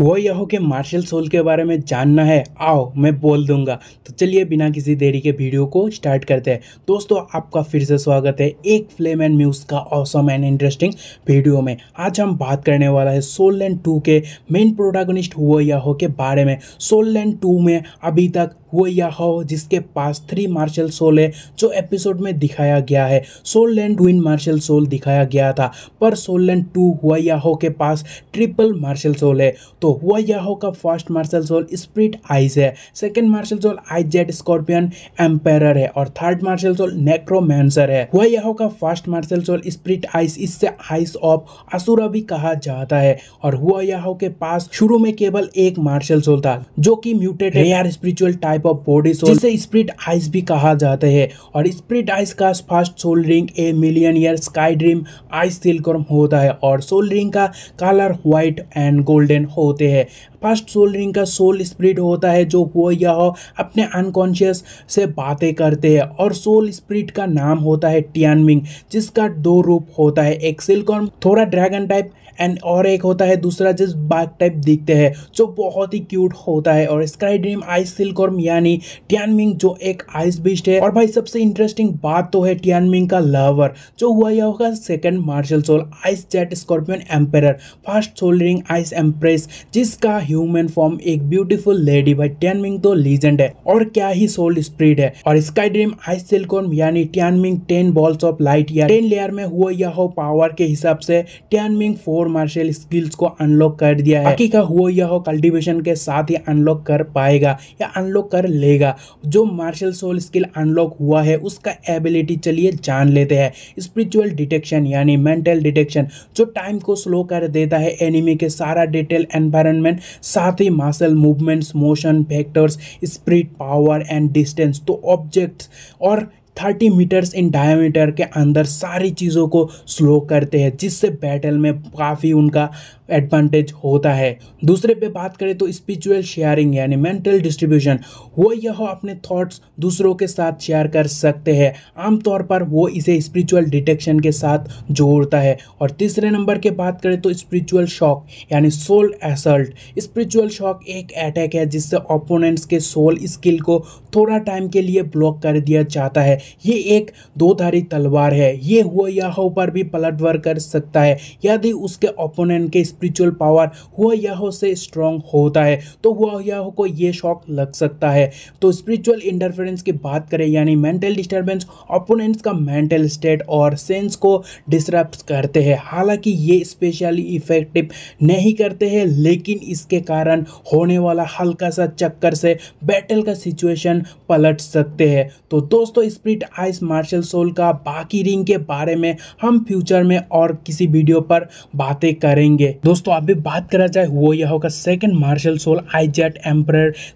वो यहो के मार्शल सोल के बारे में जानना है आओ मैं बोल दूंगा तो चलिए बिना किसी देरी के वीडियो को स्टार्ट करते हैं दोस्तों आपका फिर से स्वागत है एक फ्लेम एंड म्यूज़ का औसम एंड इंटरेस्टिंग वीडियो में आज हम बात करने वाला है सोल लैंड टू के मेन प्रोटागोनिस्ट हुआ यहो के बारे में सोल लैंड टू में अभी तक वो या हो जिसके पास थ्री मार्शल सोल है जो एपिसोड में दिखाया गया है soul land twin martial soul दिखाया गया था पर सोल लैंड टू हुआ या हो के पास ट्रिपल मार्शल सोल है तो हुआ या हो का first martial soul spirit eyes है second martial soul ice jade scorpion emperor है और थर्ड मार्शल सोल नेक्रोमैंसर है हुआ या हो का first martial soul spirit eyes इससे आइस ऑफ असुरा भी कहा जाता है और हुआ या हो के पास शुरू में केवल एक मार्शल सोल था जो की म्यूटेड है यार spiritual type type of body soul जिसे स्प्रिट आइस भी कहा जाता है और स्प्रिट आइस का first soul ring a million year sky dream ice तेल होता है और सोल रिंग का कलर व्हाइट एंड गोल्डन होते हैं फर्स्ट सोल रिंग का सोल स्प्रिट होता है जो वो या हो अपने अनकॉन्शियस से बातें करते हैं और सोल स्प्रिट का नाम होता है टियानमिंग जिसका दो रूप होता है एक सिल्कॉर्म थोड़ा ड्रैगन टाइप एंड और एक होता है दूसरा जिस बाग टाइप दिखते हैं जो बहुत ही क्यूट होता है और स्काई ड्रीम आइस सिल्कॉर्म यानी टियानमिंग जो एक आइस बिस्ट है और भाई सबसे इंटरेस्टिंग बात तो है टियानमिंग का लवर जो हुआ यह होगा second martial soul ice jade scorpion emperor first soul ring ice empress जिसका ह्यूमन फॉर्म एक ब्यूटीफुल लेडी भाई टियानमिंग तो लीजेंड है और क्या ही सोल्ड स्प्रीड है और स्काई ड्रीम आइस सिल्कोन यानी Tianming ten balls of light या टेन लेयर में हुआ यह हो पावर के हिसाब से टियानमिंग फोर मार्शल स्किल्स को अनलॉक कर दिया है हुआ यह हो कल्टिवेशन के साथ ही अनलॉक कर पाएगा या अनलॉक कर लेगा जो मार्शल सोल स्किल अनलॉक हुआ है उसका एबिलिटी चलिए जान लेते हैं स्पिरिचुअल डिटेक्शन यानी मेंटल डिटेक्शन जो टाइम को स्लो कर देता है एनिमी के सारा डिटेल एनवायरनमेंट साथ ही martial movements motion factors spirit power and distance to objects और थर्टी मीटर्स इन डायमीटर के अंदर सारी चीज़ों को स्लो करते हैं जिससे बैटल में काफ़ी उनका एडवांटेज होता है दूसरे पे बात करें तो स्पिरिचुअल शेयरिंग यानी मेंटल डिस्ट्रीब्यूशन वो यह अपने थॉट्स दूसरों के साथ शेयर कर सकते हैं आमतौर पर वो इसे स्पिरिचुअल डिटेक्शन के साथ जोड़ता है और तीसरे नंबर के बात करें तो स्पिरिचुअल शॉक यानी सोल एसल्ट स्पिरिचुअल शॉक एक अटैक है जिससे ओपोनेंट्स के सोल स्किल को थोड़ा टाइम के लिए ब्लॉक कर दिया जाता है ये एक दो धारी तलवार है ये हुआ याहो पर भी पलटवार कर सकता है यदि उसके ओपोनेंट के spiritual power Huo Yuhao strong होता है तो हुआ याहो को ये शॉक लग सकता है तो स्पिरिचुअल इंटरफेरेंस की बात करें यानी मेंटल डिस्टर्बेंस ओपोनेंट्स का मेंटल स्टेट और सेंस को डिस्टर्ब करते हैं हालांकि ये स्पेशली इफेक्टिव नहीं करते हैं लेकिन इसके कारण होने वाला हल्का सा चक्कर से बैटल का सिचुएशन पलट सकते हैं तो दोस्तों इस स्प्रिट आइस मार्शल सोल का बाकी रिंग के बारे में हम फ्यूचर में और किसी वीडियो पर बातें करेंगे दोस्तों अभी बात करा जाए वो यह होगा second martial soul ice jade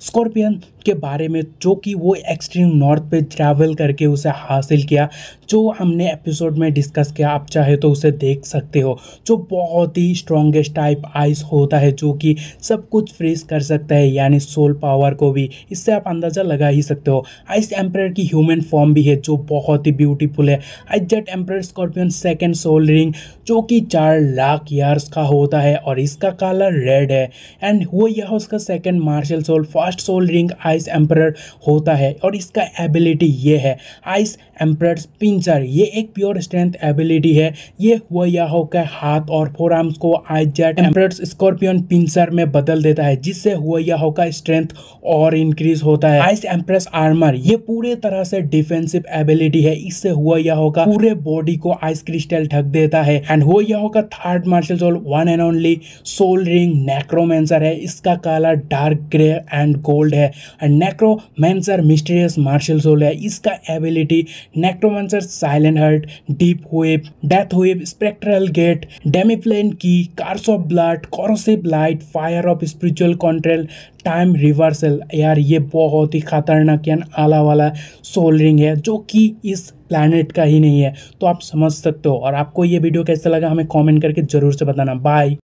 scorpion के बारे में जो कि वो एक्सट्रीम नॉर्थ पे ट्रैवल करके उसे हासिल किया जो हमने एपिसोड में डिस्कस किया आप चाहे तो उसे देख सकते हो जो बहुत ही स्ट्रॉन्गेस्ट टाइप आइस होता है जो कि सब कुछ फ्रीज कर सकता है यानी सोल पावर को भी इससे आप अंदाज़ा लगा ही सकते हो आइस एम्प्रेयर की ह्यूमन फॉर्म भी भी है जो बहुत ही ब्यूटीफुल है a jade emperor scorpion second soul ring जो कि चार लाख ईयर्स का होता है और इसका कलर रेड है एंड वो यह उसका second martial soul first soul ring ice emperor होता है और इसका एबिलिटी ये है आइस एम्पर पिंचर ये एक प्योर स्ट्रेंथ एबिलिटी है ये हुआ याहो के हाथ और फोर आर्म्स को आइजेट एम्पर स्कॉर्पियन पिंचर में बदल देता है जिससे हुआ याहो का स्ट्रेंथ और इंक्रीज होता है आइस एम्प्रेस आर्मर ये पूरे तरह से डिफेंस डिफेंसिव एबिलिटी है इससे हुआ यह होगा पूरे बॉडी को आइस क्रिस्टल ढक देता है एंड हुआ यह होगा third martial soul one and only soul ring necromancer है इसका colour dark grey and gold है and necromancer mysterious martial soul है इसका ability necromancer silent heart deep whip death whip spectral gate demiplane की curse of blood corrosive light fire of spiritual control time reversal यार ये बहुत ही खतरनाक यान आला वाला सोल रिंग है जो कि इस प्लानट का ही नहीं है तो आप समझ सकते हो और आपको ये वीडियो कैसा लगा हमें कॉमेंट करके ज़रूर से बताना बाय